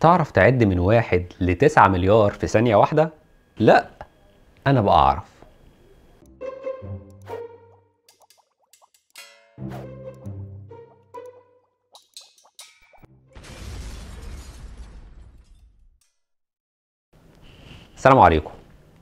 تعرف تعد من واحد لتسعة مليار في ثانية واحدة؟ لا أنا بقى أعرف السلام عليكم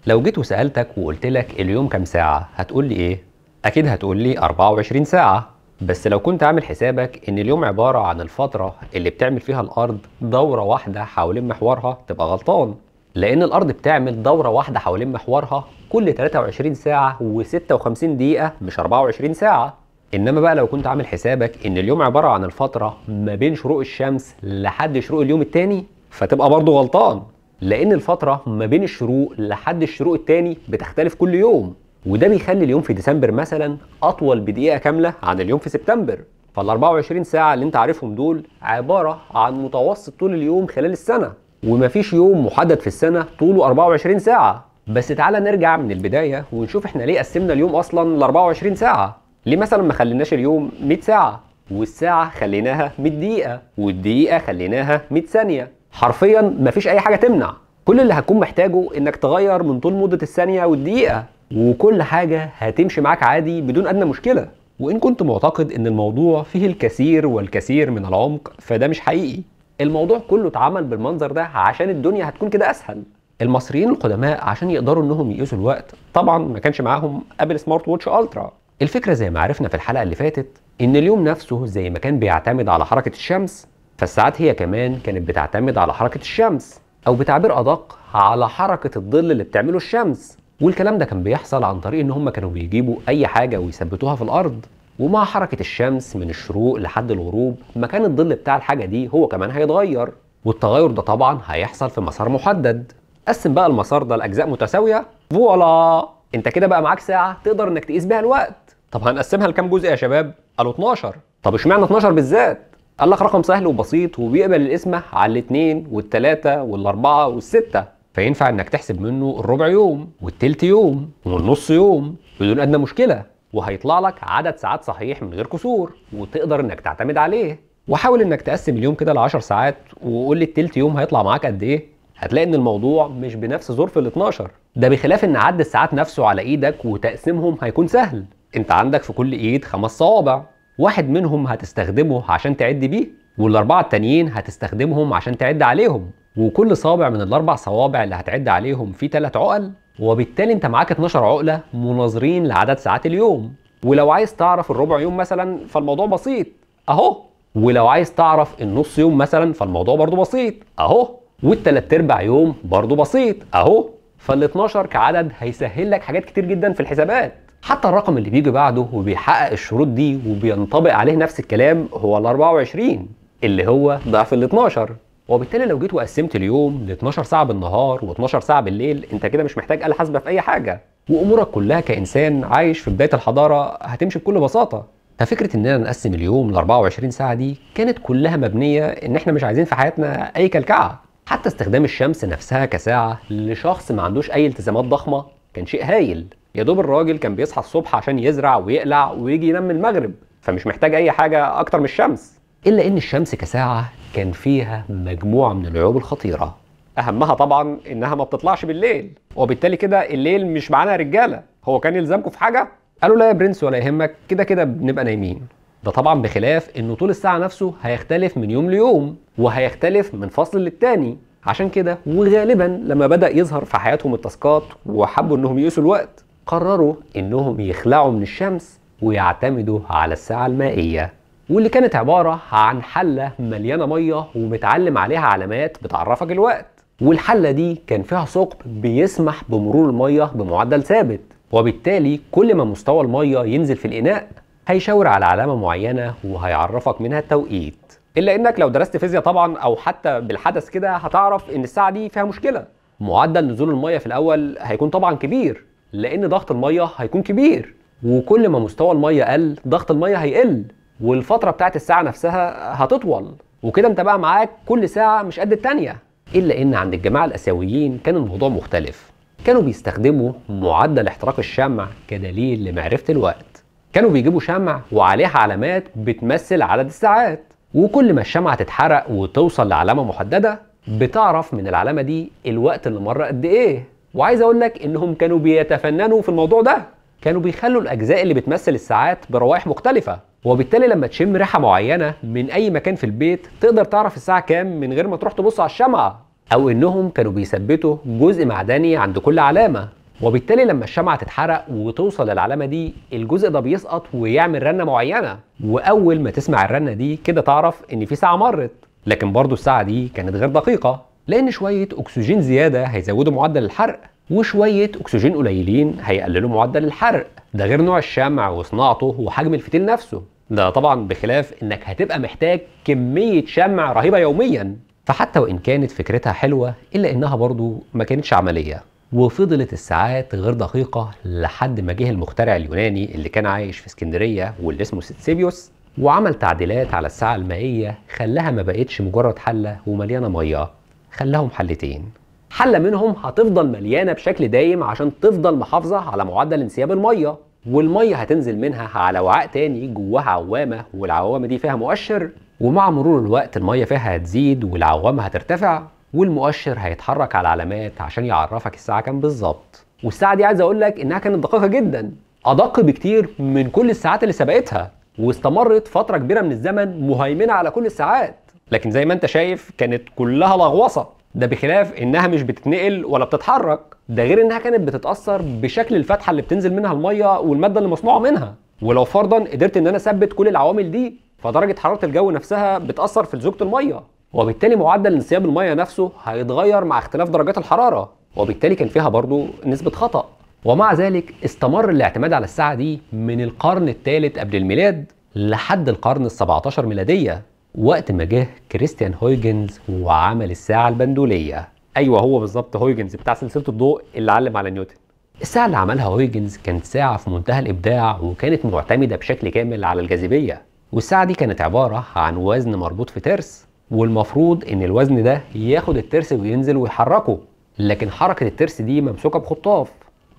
لو جيت وسألتك وقلت لك اليوم كام ساعة هتقول لي إيه؟ أكيد هتقول لي 24 ساعة بس لو كنت عامل حسابك ان اليوم عباره عن الفتره اللي بتعمل فيها الارض دوره واحده حوالين محورها تبقى غلطان لان الارض بتعمل دوره واحده حوالين محورها كل 23 ساعه و56 دقيقه مش 24 ساعه انما بقى لو كنت عامل حسابك ان اليوم عباره عن الفتره ما بين شروق الشمس لحد شروق اليوم الثاني فتبقى برضه غلطان لان الفتره ما بين الشروق لحد الشروق الثاني بتختلف كل يوم وده بيخلي اليوم في ديسمبر مثلا اطول بدقيقه كامله عن اليوم في سبتمبر فال 24 ساعه اللي انت عارفهم دول عباره عن متوسط طول اليوم خلال السنه ومفيش يوم محدد في السنه طوله 24 ساعه بس تعالى نرجع من البدايه ونشوف احنا ليه قسمنا اليوم اصلا ل 24 ساعه ليه مثلا ما خليناش اليوم 100 ساعه والساعه خليناها 100 دقيقه والدقيقه خليناها 100 ثانيه حرفيا مفيش اي حاجه تمنع كل اللي هتكون محتاجه انك تغير من طول مده الثانيه والدقيقه وكل حاجة هتمشي معاك عادي بدون أدنى مشكلة وإن كنت معتقد إن الموضوع فيه الكثير والكثير من العمق فده مش حقيقي الموضوع كله اتعمل بالمنظر ده عشان الدنيا هتكون كده أسهل المصريين القدماء عشان يقدروا انهم يقيسوا الوقت طبعا ما كانش معاهم ابل سمارت ووتش الترا الفكره زي ما عرفنا في الحلقه اللي فاتت ان اليوم نفسه زي ما كان بيعتمد على حركه الشمس فالساعات هي كمان كانت بتعتمد على حركه الشمس او بتعبير ادق على حركه الظل اللي بتعمله الشمس والكلام ده كان بيحصل عن طريق ان هم كانوا بيجيبوا اي حاجه ويثبتوها في الارض ومع حركه الشمس من الشروق لحد الغروب مكان الظل بتاع الحاجه دي هو كمان هيتغير والتغير ده طبعا هيحصل في مسار محدد قسم بقى المسار ده لاجزاء متساويه فوالا انت كده بقى معاك ساعه تقدر انك تقيس بيها الوقت طب هنقسمها لكام جزء يا شباب قالوا 12 طب اشمعنى 12 بالذات قال لك رقم سهل وبسيط وبيقبل القسمه على الاثنين والثلاثه والاربعه والسته فينفع انك تحسب منه الربع يوم والتلت يوم والنص يوم بدون ادنى مشكله وهيطلع لك عدد ساعات صحيح من غير كسور وتقدر انك تعتمد عليه وحاول انك تقسم اليوم كده ل 10 ساعات وقول لي التلت يوم هيطلع معاك قد ايه هتلاقي ان الموضوع مش بنفس ظرف ال 12 ده بخلاف ان عد الساعات نفسه على ايدك وتقسيمهم هيكون سهل انت عندك في كل ايد خمس صوابع واحد منهم هتستخدمه عشان تعد بيه والاربعه التانيين هتستخدمهم عشان تعد عليهم وكل صابع من الاربع صوابع اللي هتعد عليهم فيه ثلاث عقل وبالتالي انت معاك 12 عقله مناظرين لعدد ساعات اليوم ولو عايز تعرف الربع يوم مثلا فالموضوع بسيط اهو ولو عايز تعرف النص يوم مثلا فالموضوع برضو بسيط اهو والتلات ارباع يوم برضو بسيط اهو فال 12 كعدد هيسهل لك حاجات كتير جدا في الحسابات حتى الرقم اللي بيجي بعده وبيحقق الشروط دي وبينطبق عليه نفس الكلام هو ال 24 اللي هو ضعف ال 12 وبالتالي لو جيت وقسمت اليوم ل 12 ساعه بالنهار و12 ساعه بالليل انت كده مش محتاج آلة حاسبه في اي حاجه وامورك كلها كانسان عايش في بدايه الحضاره هتمشي بكل بساطه ففكره اننا نقسم اليوم ل 24 ساعه دي كانت كلها مبنيه ان احنا مش عايزين في حياتنا اي كلكعه حتى استخدام الشمس نفسها كساعه لشخص ما عندوش اي التزامات ضخمه كان شيء هايل يا دوب الراجل كان بيصحى الصبح عشان يزرع ويقلع ويجي ينام المغرب فمش محتاج اي حاجه اكتر من الشمس إلا إن الشمس كساعة كان فيها مجموعة من العيوب الخطيرة أهمها طبعا إنها ما بتطلعش بالليل وبالتالي كده الليل مش معانا رجالة هو كان يلزمكم في حاجة؟ قالوا لا يا برنس ولا يهمك كده كده بنبقى نايمين ده طبعا بخلاف انه طول الساعه نفسه هيختلف من يوم ليوم وهيختلف من فصل للتاني عشان كده وغالبا لما بدا يظهر في حياتهم التاسكات وحبوا انهم يقيسوا الوقت قرروا انهم يخلعوا من الشمس ويعتمدوا على الساعه المائيه واللي كانت عبارة عن حلة مليانة مية ومتعلم عليها علامات بتعرفك الوقت والحلة دي كان فيها ثقب بيسمح بمرور المية بمعدل ثابت وبالتالي كل ما مستوى المية ينزل في الإناء هيشاور على علامة معينة وهيعرفك منها التوقيت إلا إنك لو درست فيزياء طبعا أو حتى بالحدث كده هتعرف إن الساعة دي فيها مشكلة معدل نزول المية في الأول هيكون طبعا كبير لأن ضغط المية هيكون كبير وكل ما مستوى المية قل ضغط المية هيقل والفتره بتاعت الساعه نفسها هتطول وكده انت بقى معاك كل ساعه مش قد الثانيه الا ان عند الجماعه الاسيويين كان الموضوع مختلف كانوا بيستخدموا معدل احتراق الشمع كدليل لمعرفه الوقت كانوا بيجيبوا شمع وعليها علامات بتمثل عدد الساعات وكل ما الشمعة تتحرق وتوصل لعلامة محددة بتعرف من العلامة دي الوقت اللي مر قد ايه وعايز اقول لك انهم كانوا بيتفننوا في الموضوع ده كانوا بيخلوا الاجزاء اللي بتمثل الساعات بروائح مختلفة وبالتالي لما تشم ريحه معينه من اي مكان في البيت تقدر تعرف الساعه كام من غير ما تروح تبص على الشمعه او انهم كانوا بيثبتوا جزء معدني عند كل علامه وبالتالي لما الشمعة تتحرق وتوصل للعلامة دي الجزء ده بيسقط ويعمل رنة معينة وأول ما تسمع الرنة دي كده تعرف إن في ساعة مرت لكن برضو الساعة دي كانت غير دقيقة لأن شوية أكسجين زيادة هيزودوا معدل الحرق وشوية أكسجين قليلين هيقللوا معدل الحرق ده غير نوع الشمع وصناعته وحجم الفتيل نفسه ده طبعا بخلاف انك هتبقى محتاج كمية شمع رهيبة يوميا فحتى وان كانت فكرتها حلوة الا انها برضو ما كانتش عملية وفضلت الساعات غير دقيقة لحد ما جه المخترع اليوناني اللي كان عايش في اسكندرية واللي اسمه سيتسيبيوس وعمل تعديلات على الساعة المائية خلاها ما بقتش مجرد حلة ومليانة مية خلاهم حلتين حله منهم هتفضل مليانه بشكل دايم عشان تفضل محافظه على معدل انسياب الميه والميه هتنزل منها على وعاء تاني جواها عوامه والعوامه دي فيها مؤشر ومع مرور الوقت الميه فيها هتزيد والعوامه هترتفع والمؤشر هيتحرك على علامات عشان يعرفك الساعه كام بالظبط والساعه دي عايز اقول لك انها كانت دقيقه جدا ادق بكتير من كل الساعات اللي سبقتها واستمرت فتره كبيره من الزمن مهيمنه على كل الساعات لكن زي ما انت شايف كانت كلها لغوصه ده بخلاف انها مش بتتنقل ولا بتتحرك ده غير انها كانت بتتاثر بشكل الفتحه اللي بتنزل منها الميه والماده اللي مصنوعه منها ولو فرضا قدرت ان انا اثبت كل العوامل دي فدرجه حراره الجو نفسها بتاثر في لزوجه الميه وبالتالي معدل انسياب الميه نفسه هيتغير مع اختلاف درجات الحراره وبالتالي كان فيها برضه نسبه خطا ومع ذلك استمر الاعتماد على الساعه دي من القرن الثالث قبل الميلاد لحد القرن ال 17 ميلاديه وقت ما جه كريستيان هويجنز وعمل الساعه البندوليه ايوه هو بالظبط هويجنز بتاع سلسله الضوء اللي علم على نيوتن الساعه اللي عملها هويجنز كانت ساعه في منتهى الابداع وكانت معتمده بشكل كامل على الجاذبيه والساعه دي كانت عباره عن وزن مربوط في ترس والمفروض ان الوزن ده ياخد الترس وينزل ويحركه لكن حركه الترس دي ممسوكه بخطاف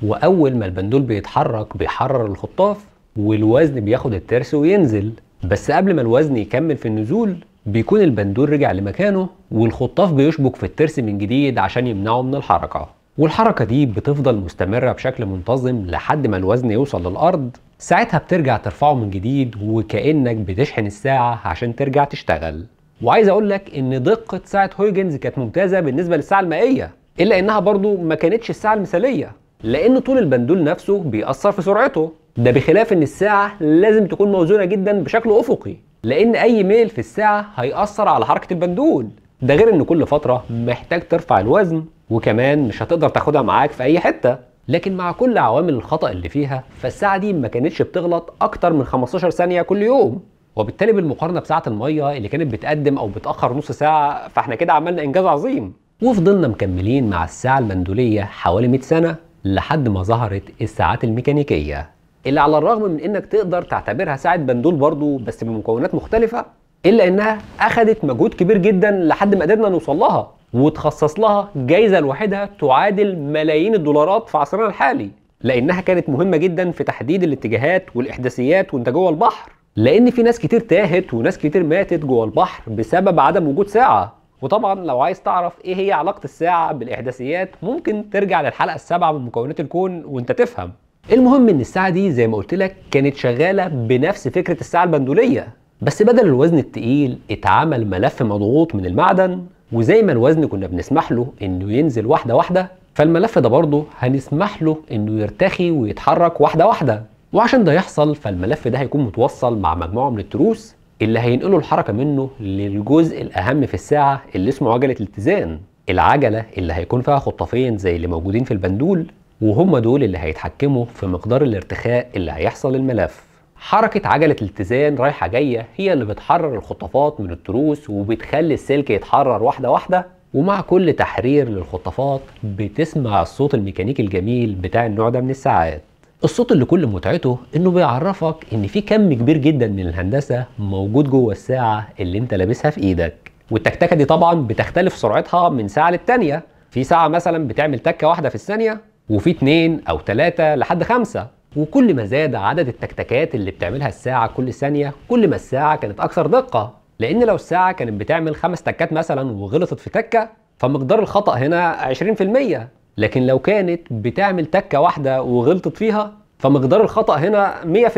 واول ما البندول بيتحرك بيحرر الخطاف والوزن بياخد الترس وينزل بس قبل ما الوزن يكمل في النزول بيكون البندول رجع لمكانه والخطاف بيشبك في الترس من جديد عشان يمنعه من الحركة والحركة دي بتفضل مستمرة بشكل منتظم لحد ما الوزن يوصل للأرض ساعتها بترجع ترفعه من جديد وكأنك بتشحن الساعة عشان ترجع تشتغل وعايز اقول لك ان دقة ساعة هويجنز كانت ممتازة بالنسبة للساعة المائية الا انها برضو ما كانتش الساعة المثالية لان طول البندول نفسه بيأثر في سرعته ده بخلاف ان الساعه لازم تكون موزونه جدا بشكل افقي لان اي ميل في الساعه هياثر على حركه البندول ده غير ان كل فتره محتاج ترفع الوزن وكمان مش هتقدر تاخدها معاك في اي حته لكن مع كل عوامل الخطا اللي فيها فالساعه دي ما كانتش بتغلط اكتر من 15 ثانيه كل يوم وبالتالي بالمقارنه بساعه الميه اللي كانت بتقدم او بتاخر نص ساعه فاحنا كده عملنا انجاز عظيم وفضلنا مكملين مع الساعه البندوليه حوالي 100 سنه لحد ما ظهرت الساعات الميكانيكيه اللي على الرغم من انك تقدر تعتبرها ساعة بندول برضو بس بمكونات مختلفة الا انها اخذت مجهود كبير جدا لحد ما قدرنا نوصل لها وتخصص لها جايزة لوحدها تعادل ملايين الدولارات في عصرنا الحالي لانها كانت مهمة جدا في تحديد الاتجاهات والاحداثيات وانت جوه البحر لان في ناس كتير تاهت وناس كتير ماتت جوه البحر بسبب عدم وجود ساعة وطبعا لو عايز تعرف ايه هي علاقة الساعة بالاحداثيات ممكن ترجع للحلقة السابعة من مكونات الكون وانت تفهم المهم ان الساعه دي زي ما قلت لك كانت شغاله بنفس فكره الساعه البندوليه بس بدل الوزن التقيل اتعمل ملف مضغوط من المعدن وزي ما الوزن كنا بنسمح له انه ينزل واحده واحده فالملف ده برضه هنسمح له انه يرتخي ويتحرك واحده واحده وعشان ده يحصل فالملف ده هيكون متوصل مع مجموعه من التروس اللي هينقلوا الحركه منه للجزء الاهم في الساعه اللي اسمه عجله الاتزان العجله اللي هيكون فيها خطافين زي اللي موجودين في البندول وهم دول اللي هيتحكموا في مقدار الارتخاء اللي هيحصل للملف حركة عجلة الاتزان رايحة جاية هي اللي بتحرر الخطافات من التروس وبتخلي السلك يتحرر واحدة واحدة ومع كل تحرير للخطافات بتسمع الصوت الميكانيكي الجميل بتاع النوع ده من الساعات الصوت اللي كل متعته انه بيعرفك ان في كم كبير جدا من الهندسه موجود جوه الساعه اللي انت لابسها في ايدك والتكتكه دي طبعا بتختلف سرعتها من ساعه للتانيه في ساعه مثلا بتعمل تكه واحده في الثانيه وفي اتنين او تلاتة لحد خمسة وكل ما زاد عدد التكتكات اللي بتعملها الساعة كل ثانية كل ما الساعة كانت أكثر دقة لأن لو الساعة كانت بتعمل خمس تكات مثلا وغلطت في تكة فمقدار الخطأ هنا 20% لكن لو كانت بتعمل تكة واحدة وغلطت فيها فمقدار الخطأ هنا 100%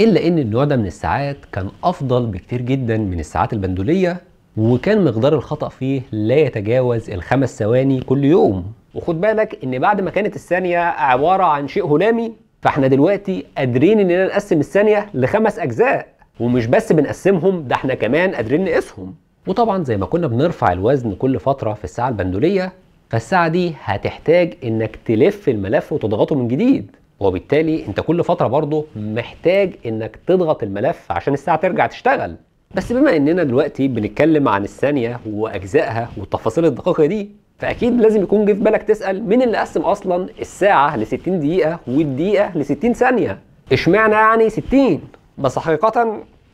إلا إن النوع ده من الساعات كان أفضل بكتير جدا من الساعات البندولية وكان مقدار الخطأ فيه لا يتجاوز الخمس ثواني كل يوم وخد بالك ان بعد ما كانت الثانيه عباره عن شيء هلامي فاحنا دلوقتي قادرين اننا نقسم الثانيه لخمس اجزاء ومش بس بنقسمهم ده احنا كمان قادرين نقيسهم وطبعا زي ما كنا بنرفع الوزن كل فتره في الساعه البندوليه فالساعه دي هتحتاج انك تلف الملف وتضغطه من جديد وبالتالي انت كل فتره برضه محتاج انك تضغط الملف عشان الساعه ترجع تشتغل بس بما اننا دلوقتي بنتكلم عن الثانيه واجزائها والتفاصيل الدقيقه دي فاكيد لازم يكون جه في بالك تسال مين اللي قسم اصلا الساعه ل 60 دقيقه والدقيقه ل 60 ثانيه اشمعنى يعني 60 بس حقيقه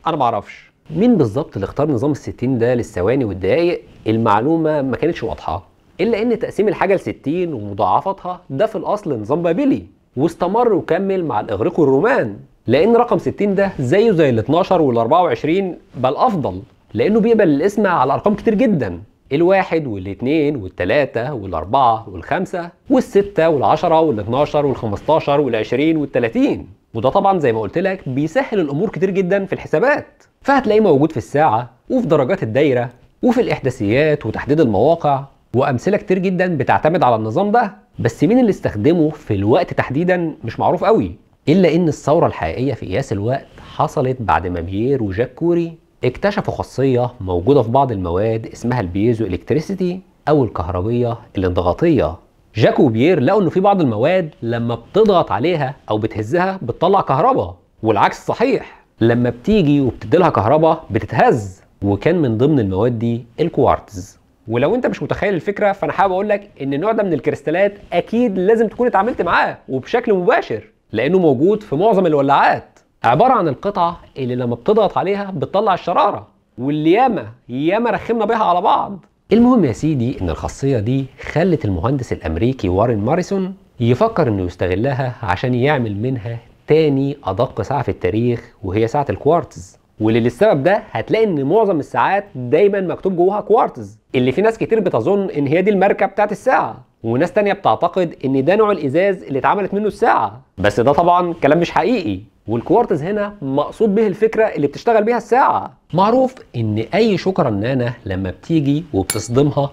انا ما اعرفش مين بالظبط اللي اختار نظام ال 60 ده للثواني والدقائق المعلومه ما كانتش واضحه الا ان تقسيم الحاجه ل 60 ومضاعفاتها ده في الاصل نظام بابلي واستمر وكمل مع الاغريق والرومان لان رقم 60 ده زيه زي ال 12 وال 24 بل افضل لانه بيقبل القسمه على ارقام كتير جدا الواحد والاثنين والثلاثة والأربعة والخمسة والستة والعشرة والاثناشر والخمستاشر والعشرين والتلاتين وده طبعا زي ما قلت لك بيسهل الأمور كتير جدا في الحسابات فهتلاقيه موجود في الساعة وفي درجات الدايرة وفي الإحداثيات وتحديد المواقع وأمثلة كتير جدا بتعتمد على النظام ده بس مين اللي استخدمه في الوقت تحديدا مش معروف قوي إلا إن الثورة الحقيقية في قياس الوقت حصلت بعد ما بيير وجاك كوري اكتشفوا خاصية موجودة في بعض المواد اسمها البيزو الكتريسيتي أو الكهربية الانضغاطية جاكو بيير لقوا انه في بعض المواد لما بتضغط عليها أو بتهزها بتطلع كهرباء والعكس صحيح لما بتيجي وبتديلها كهرباء بتتهز وكان من ضمن المواد دي الكوارتز ولو انت مش متخيل الفكره فانا حابب اقول لك ان النوع ده من الكريستالات اكيد لازم تكون اتعاملت معاه وبشكل مباشر لانه موجود في معظم الولاعات عباره عن القطعه اللي لما بتضغط عليها بتطلع الشراره واللي ياما ياما رخمنا بيها على بعض المهم يا سيدي ان الخاصيه دي خلت المهندس الامريكي وارن ماريسون يفكر انه يستغلها عشان يعمل منها تاني ادق ساعه في التاريخ وهي ساعه الكوارتز واللي للسبب ده هتلاقي ان معظم الساعات دايما مكتوب جواها كوارتز اللي في ناس كتير بتظن ان هي دي الماركه بتاعت الساعه وناس تانية بتعتقد ان ده نوع الازاز اللي اتعملت منه الساعه بس ده طبعا كلام مش حقيقي والكوارتز هنا مقصود به الفكره اللي بتشتغل بيها الساعه معروف ان اي شوكه رنانه لما بتيجي وبتصدمها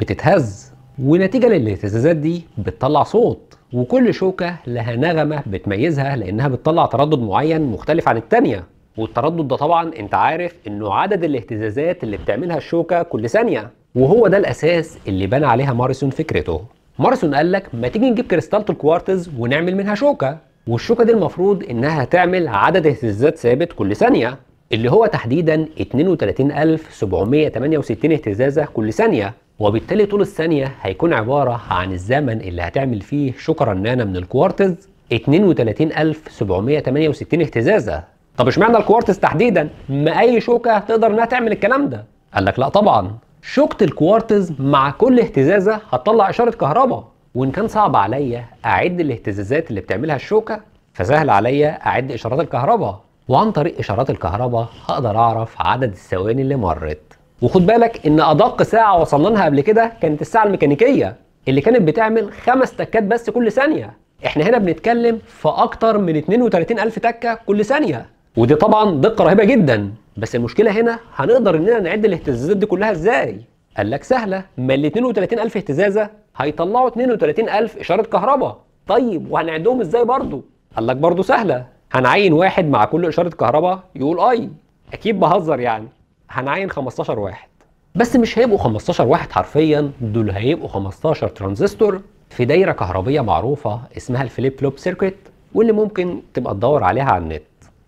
بتتهز ونتيجه للاهتزازات دي بتطلع صوت وكل شوكه لها نغمه بتميزها لانها بتطلع تردد معين مختلف عن الثانيه والتردد ده طبعا انت عارف انه عدد الاهتزازات اللي بتعملها الشوكه كل ثانيه وهو ده الاساس اللي بنى عليها مارسون فكرته مارسون قال لك ما تيجي نجيب كريستالة الكوارتز ونعمل منها شوكه والشوكه دي المفروض انها تعمل عدد اهتزازات ثابت كل ثانيه اللي هو تحديدا 32768 اهتزازه كل ثانيه وبالتالي طول الثانيه هيكون عباره عن الزمن اللي هتعمل فيه شوكه رنانه من الكوارتز 32768 اهتزازه طب اشمعنى الكوارتز تحديدا ما اي شوكه تقدر انها تعمل الكلام ده قال لك لا طبعا شوكه الكوارتز مع كل اهتزازه هتطلع اشاره كهرباء وان كان صعب عليا اعد الاهتزازات اللي بتعملها الشوكه فسهل عليا اعد اشارات الكهرباء وعن طريق اشارات الكهرباء هقدر اعرف عدد الثواني اللي مرت وخد بالك ان ادق ساعه وصلنا لها قبل كده كانت الساعه الميكانيكيه اللي كانت بتعمل خمس تكات بس كل ثانيه احنا هنا بنتكلم في اكتر من 32000 تكه كل ثانيه ودي طبعا دقه رهيبه جدا بس المشكله هنا هنقدر اننا نعد الاهتزازات دي كلها ازاي قال لك سهله ما ال 32000 اهتزازه هيطلعوا 32000 اشاره كهرباء طيب وهنعدهم ازاي برضه قال لك برضه سهله هنعين واحد مع كل اشاره كهرباء يقول اي اكيد بهزر يعني هنعين 15 واحد بس مش هيبقوا 15 واحد حرفيا دول هيبقوا 15 ترانزستور في دايره كهربيه معروفه اسمها الفليب فلوب سيركت واللي ممكن تبقى تدور عليها على النت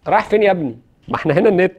رايح فين يا ابني ما احنا هنا النت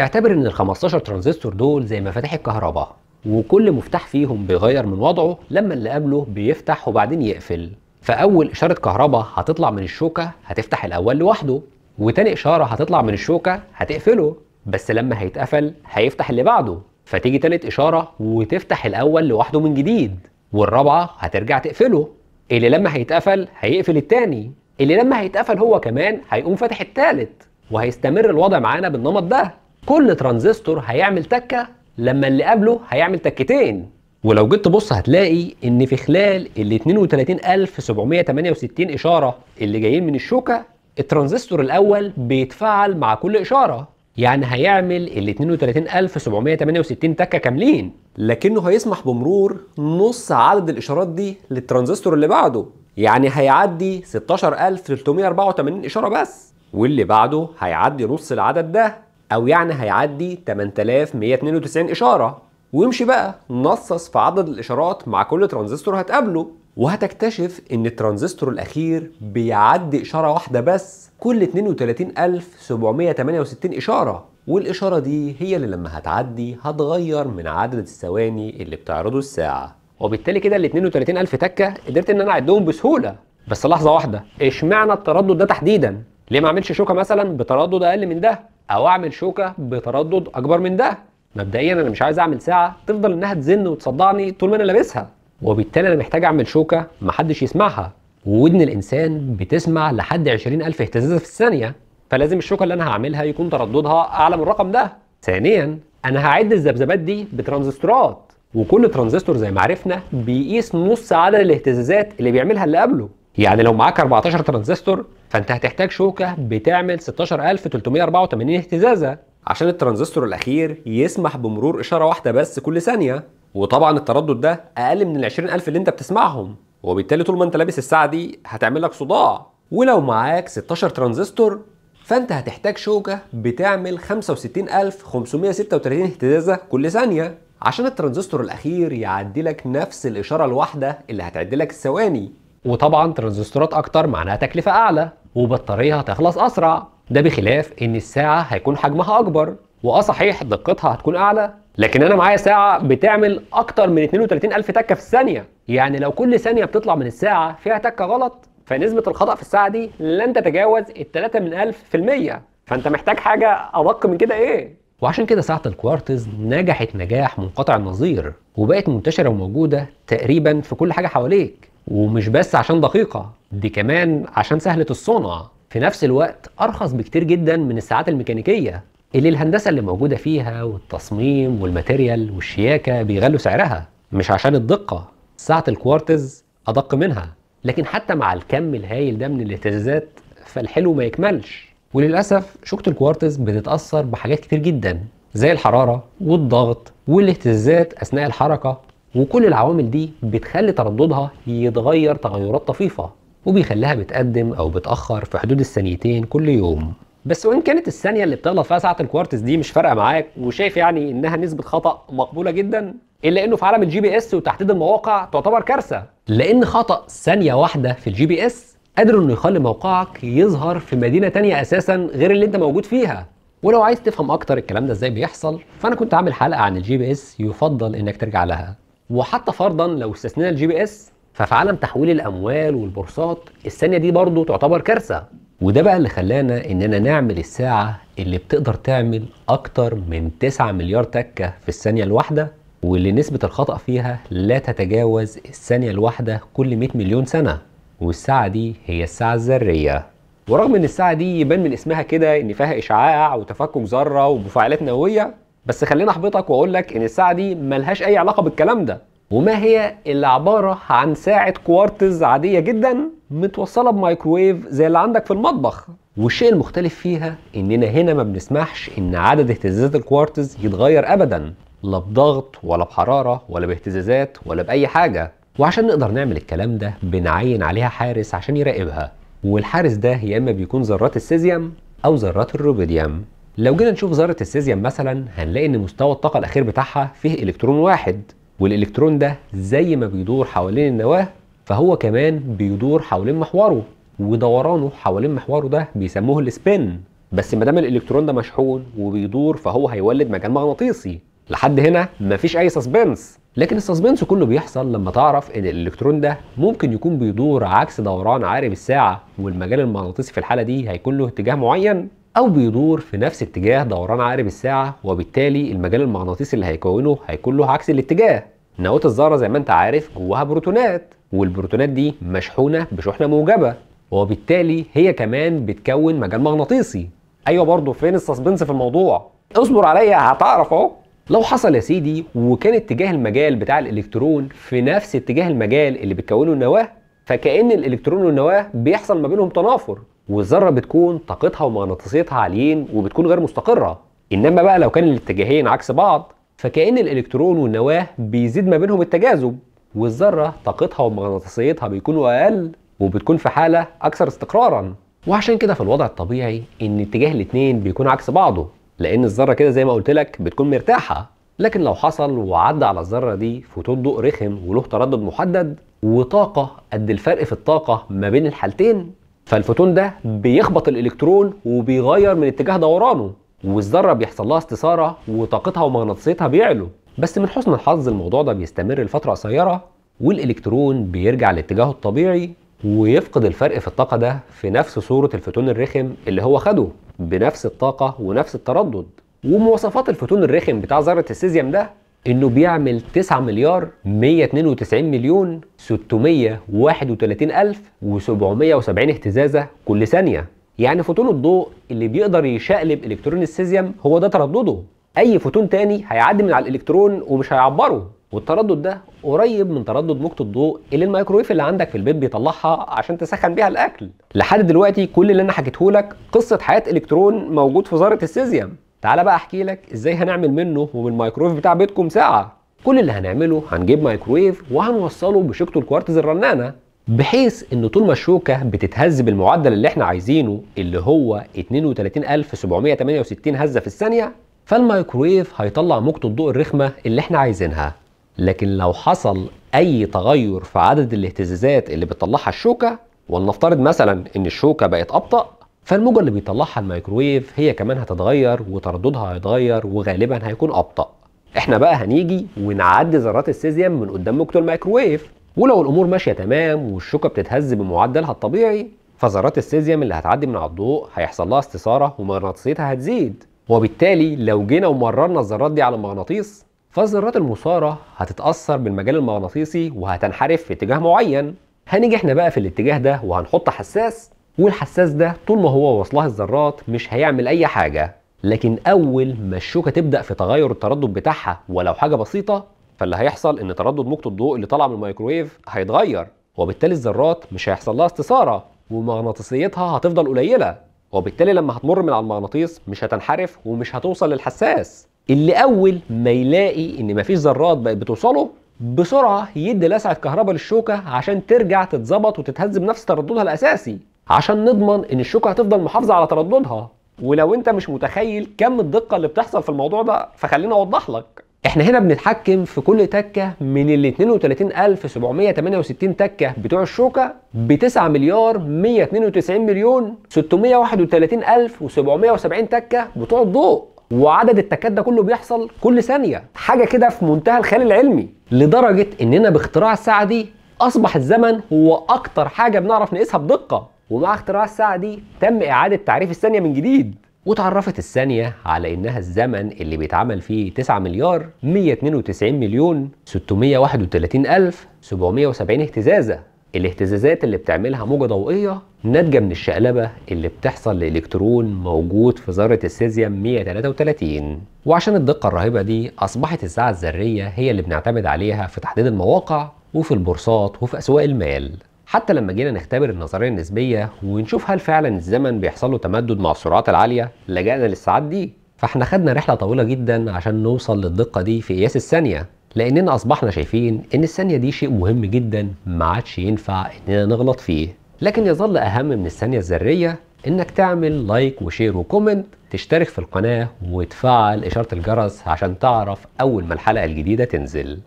اعتبر ان ال 15 ترانزستور دول زي مفاتيح الكهرباء وكل مفتاح فيهم بيغير من وضعه لما اللي قبله بيفتح وبعدين يقفل فاول اشاره كهرباء هتطلع من الشوكه هتفتح الاول لوحده وتاني اشاره هتطلع من الشوكه هتقفله بس لما هيتقفل هيفتح اللي بعده فتيجي تالت اشاره وتفتح الاول لوحده من جديد والرابعه هترجع تقفله اللي لما هيتقفل هيقفل التاني اللي لما هيتقفل هو كمان هيقوم فاتح التالت وهيستمر الوضع معانا بالنمط ده كل ترانزستور هيعمل تكه لما اللي قبله هيعمل تكتين ولو جيت تبص هتلاقي ان في خلال ال 32768 اشاره اللي جايين من الشوكه الترانزستور الاول بيتفعل مع كل اشاره يعني هيعمل ال 32768 تكه كاملين لكنه هيسمح بمرور نص عدد الاشارات دي للترانزستور اللي بعده يعني هيعدي 16384 اشاره بس واللي بعده هيعدي نص العدد ده او يعني هيعدي 8192 اشاره وامشي بقى نصص في عدد الاشارات مع كل ترانزستور هتقابله وهتكتشف ان الترانزستور الاخير بيعدي اشاره واحده بس كل 32768 اشاره والاشاره دي هي اللي لما هتعدي هتغير من عدد الثواني اللي بتعرضه الساعه وبالتالي كده ال 32000 تكه قدرت ان انا اعدهم بسهوله بس لحظه واحده اشمعنى التردد ده تحديدا ليه ما اعملش شوكه مثلا بتردد اقل من ده او اعمل شوكه بتردد اكبر من ده مبدئيا انا مش عايز اعمل ساعه تفضل انها تزن وتصدعني طول ما انا لابسها وبالتالي انا محتاج اعمل شوكه محدش يسمعها وودن الانسان بتسمع لحد 20000 اهتزازه في الثانيه فلازم الشوكه اللي انا هعملها يكون ترددها اعلى من الرقم ده ثانيا انا هعد الذبذبات دي بترانزستورات وكل ترانزستور زي ما عرفنا بيقيس نص عدد الاهتزازات اللي بيعملها اللي قبله يعني لو معاك 14 ترانزستور فانت هتحتاج شوكه بتعمل 16384 اهتزازه عشان الترانزستور الاخير يسمح بمرور اشاره واحده بس كل ثانيه وطبعا التردد ده اقل من ال 20000 اللي انت بتسمعهم وبالتالي طول ما انت لابس الساعه دي هتعمل لك صداع ولو معاك 16 ترانزستور فانت هتحتاج شوكه بتعمل 65536 اهتزازه كل ثانيه عشان الترانزستور الاخير يعدي لك نفس الاشاره الواحده اللي هتعدي لك الثواني وطبعا ترانزستورات اكتر معناها تكلفه اعلى وبطاريه هتخلص اسرع ده بخلاف ان الساعه هيكون حجمها اكبر واه صحيح دقتها هتكون اعلى لكن انا معايا ساعه بتعمل اكتر من 32000 تكه في الثانيه يعني لو كل ثانيه بتطلع من الساعه فيها تكه غلط فنسبه الخطا في الساعه دي لن تتجاوز ال 3 من 1000 في المية فانت محتاج حاجه ادق من كده ايه وعشان كده ساعة الكوارتز نجحت نجاح منقطع النظير وبقت منتشرة وموجودة تقريبا في كل حاجة حواليك ومش بس عشان دقيقة دي كمان عشان سهلة الصنع في نفس الوقت أرخص بكتير جدا من الساعات الميكانيكية اللي الهندسة اللي موجودة فيها والتصميم والماتيريال والشياكة بيغلوا سعرها مش عشان الدقة ساعة الكوارتز أدق منها لكن حتى مع الكم الهائل ده من الاهتزازات فالحلو ما يكملش وللأسف شوكة الكوارتز بتتأثر بحاجات كتير جدا زي الحرارة والضغط والاهتزازات أثناء الحركة وكل العوامل دي بتخلي ترددها يتغير تغيرات طفيفة وبيخليها بتقدم أو بتأخر في حدود الثانيتين كل يوم بس وان كانت الثانيه اللي بتغلط فيها ساعه الكوارتز دي مش فارقه معاك وشايف يعني انها نسبه خطا مقبوله جدا الا انه في عالم الجي بي اس وتحديد المواقع تعتبر كارثه لان خطا ثانيه واحده في الجي بي اس قادر انه يخلي موقعك يظهر في مدينه تانية اساسا غير اللي انت موجود فيها ولو عايز تفهم اكتر الكلام ده ازاي بيحصل فانا كنت عامل حلقه عن الجي بي اس يفضل انك ترجع لها وحتى فرضا لو استثنينا الجي بي اس ففي عالم تحويل الاموال والبورصات الثانيه دي برضه تعتبر كارثه وده بقى اللي خلانا اننا نعمل الساعه اللي بتقدر تعمل اكتر من 9 مليار تكه في الثانيه الواحده واللي نسبه الخطا فيها لا تتجاوز الثانيه الواحده كل 100 مليون سنه والساعه دي هي الساعه الذريه ورغم ان الساعه دي يبان من اسمها كده ان فيها اشعاع وتفكك ذره ومفاعلات نوويه بس خليني احبطك واقول لك ان الساعه دي ملهاش اي علاقه بالكلام ده وما هي اللي عباره عن ساعه كوارتز عاديه جدا متوصله بمايكرويف زي اللي عندك في المطبخ والشيء المختلف فيها اننا هنا ما بنسمحش ان عدد اهتزازات الكوارتز يتغير ابدا لا بضغط ولا بحراره ولا باهتزازات ولا باي حاجه وعشان نقدر نعمل الكلام ده بنعين عليها حارس عشان يراقبها والحارس ده يا اما بيكون ذرات السيزيوم او ذرات الروبيديوم لو جينا نشوف ذره السيزيوم مثلا هنلاقي ان مستوى الطاقه الاخير بتاعها فيه الكترون واحد والالكترون ده زي ما بيدور حوالين النواه فهو كمان بيدور حوالين محوره ودورانه حوالين محوره ده بيسموه السبين بس ما دام الالكترون ده مشحون وبيدور فهو هيولد مجال مغناطيسي لحد هنا مفيش اي سسبنس لكن السسبنس كله بيحصل لما تعرف ان الالكترون ده ممكن يكون بيدور عكس دوران عارب الساعه والمجال المغناطيسي في الحاله دي هيكون له اتجاه معين او بيدور في نفس اتجاه دوران عقرب الساعه وبالتالي المجال المغناطيسي اللي هيكونه هيكون له عكس الاتجاه نواة الذرة زي ما انت عارف جواها بروتونات والبروتونات دي مشحونة بشحنة موجبة وبالتالي هي كمان بتكون مجال مغناطيسي ايوه برضه فين السسبنس في الموضوع اصبر عليا هتعرف اهو لو حصل يا سيدي وكان اتجاه المجال بتاع الالكترون في نفس اتجاه المجال اللي بتكونه النواه فكأن الالكترون والنواه بيحصل ما بينهم تنافر والذره بتكون طاقتها ومغناطيسيتها عاليين وبتكون غير مستقره انما بقى لو كان الاتجاهين عكس بعض فكأن الإلكترون والنواة بيزيد ما بينهم التجاذب والذرة طاقتها ومغناطيسيتها بيكونوا أقل وبتكون في حالة أكثر استقرارا وعشان كده في الوضع الطبيعي إن اتجاه الاتنين بيكون عكس بعضه لأن الذرة كده زي ما قلت لك بتكون مرتاحة لكن لو حصل وعدى على الذرة دي فوتون ضوء رخم وله تردد محدد وطاقة قد الفرق في الطاقة ما بين الحالتين فالفوتون ده بيخبط الالكترون وبيغير من اتجاه دورانه والذره بيحصل لها استثاره وطاقتها ومغناطيسيتها بيعلو بس من حسن الحظ الموضوع ده بيستمر لفتره قصيره والالكترون بيرجع لاتجاهه الطبيعي ويفقد الفرق في الطاقه ده في نفس صوره الفوتون الرخم اللي هو خده بنفس الطاقه ونفس التردد ومواصفات الفوتون الرخم بتاع ذره السيزيوم ده انه بيعمل 9 مليار 192 مليون 631 الف و770 اهتزازه كل ثانيه يعني فوتون الضوء اللي بيقدر يشقلب الكترون السيزيوم هو ده تردده اي فوتون تاني هيعدي من على الالكترون ومش هيعبره والتردد ده قريب من تردد موجة الضوء اللي الميكروويف اللي عندك في البيت بيطلعها عشان تسخن بيها الاكل لحد دلوقتي كل اللي انا حكيته لك قصه حياه الكترون موجود في ذره السيزيوم تعالى بقى احكي لك ازاي هنعمل منه ومن الميكرويف بتاع بيتكم ساعه كل اللي هنعمله هنجيب مايكرويف وهنوصله بشوكة الكوارتز الرنانة بحيث ان طول ما الشوكة بتتهز بالمعدل اللي احنا عايزينه اللي هو 32768 هزة في الثانية فالمايكرويف هيطلع موجة الضوء الرخمة اللي احنا عايزينها لكن لو حصل اي تغير في عدد الاهتزازات اللي بتطلعها الشوكة ولنفترض مثلا ان الشوكة بقت ابطأ فالموجة اللي بيطلعها الميكروويف هي كمان هتتغير وترددها هيتغير وغالبا هيكون أبطأ احنا بقى هنيجي ونعدي ذرات السيزيوم من قدام موجة الميكروويف ولو الأمور ماشية تمام والشوكة بتتهز بمعدلها الطبيعي فذرات السيزيوم اللي هتعدي من على الضوء هيحصل لها استثارة ومغناطيسيتها هتزيد وبالتالي لو جينا ومررنا الذرات دي على مغناطيس فالذرات المثارة هتتأثر بالمجال المغناطيسي وهتنحرف في اتجاه معين هنيجي احنا بقى في الاتجاه ده وهنحط حساس والحساس ده طول ما هو وصلها الذرات مش هيعمل اي حاجه لكن اول ما الشوكه تبدا في تغير التردد بتاعها ولو حاجه بسيطه فاللي هيحصل ان تردد نقطه الضوء اللي طالعه من الميكرويف هيتغير وبالتالي الذرات مش هيحصل لها استثاره ومغناطيسيتها هتفضل قليله وبالتالي لما هتمر من على المغناطيس مش هتنحرف ومش هتوصل للحساس اللي اول ما يلاقي ان مفيش ذرات بقت بتوصله بسرعه يدي لسعه كهرباء للشوكه عشان ترجع تتظبط وتتهز بنفس ترددها الاساسي عشان نضمن ان الشوكه هتفضل محافظه على ترددها ولو انت مش متخيل كم الدقه اللي بتحصل في الموضوع ده فخليني اوضح لك احنا هنا بنتحكم في كل تكه من ال 32768 تكه بتوع الشوكه ب 9 مليار 192 مليون 631770 تكه بتوع الضوء وعدد التكات ده كله بيحصل كل ثانيه حاجه كده في منتهى الخيال العلمي لدرجه اننا باختراع الساعه دي اصبح الزمن هو اكتر حاجه بنعرف نقيسها بدقه ومع اختراع الساعه دي تم اعاده تعريف الثانيه من جديد وتعرفت الثانية على إنها الزمن اللي بيتعمل فيه 9 مليار 192 مليون 631 ألف 770 اهتزازة الاهتزازات اللي بتعملها موجة ضوئية ناتجة من الشقلبة اللي بتحصل لإلكترون موجود في ذرة السيزيوم 133 وعشان الدقة الرهيبة دي أصبحت الساعة الذرية هي اللي بنعتمد عليها في تحديد المواقع وفي البورصات وفي أسواق المال حتى لما جينا نختبر النظريه النسبيه ونشوف هل فعلا الزمن بيحصل له تمدد مع السرعات العاليه لجانا للساعات دي فاحنا خدنا رحله طويله جدا عشان نوصل للدقه دي في قياس الثانيه لاننا اصبحنا شايفين ان الثانيه دي شيء مهم جدا ما عادش ينفع اننا نغلط فيه لكن يظل اهم من الثانيه الذريه انك تعمل لايك وشير وكومنت تشترك في القناه وتفعل اشاره الجرس عشان تعرف اول ما الحلقه الجديده تنزل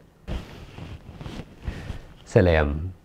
سلام